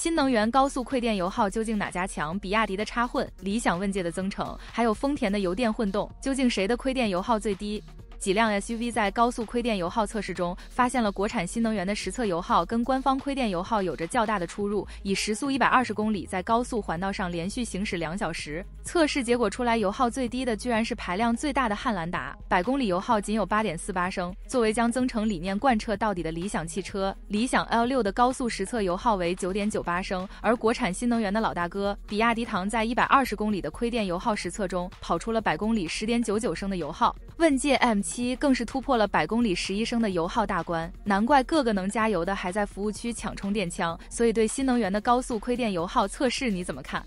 新能源高速馈电油耗究竟哪家强？比亚迪的插混、理想问界的增程，还有丰田的油电混动，究竟谁的亏电油耗最低？几辆 SUV 在高速亏电油耗测试中，发现了国产新能源的实测油耗跟官方亏电油耗有着较大的出入。以时速一百二十公里，在高速环道上连续行驶两小时，测试结果出来，油耗最低的居然是排量最大的汉兰达，百公里油耗仅有八点四八升。作为将增程理念贯彻到底的理想汽车，理想 L6 的高速实测油耗为九点九八升，而国产新能源的老大哥比亚迪唐在一百二十公里的亏电油耗实测中，跑出了百公里十点九九升的油耗。问界 M。七更是突破了百公里十一升的油耗大关，难怪各个能加油的还在服务区抢充电枪。所以对新能源的高速亏电油耗测试，你怎么看？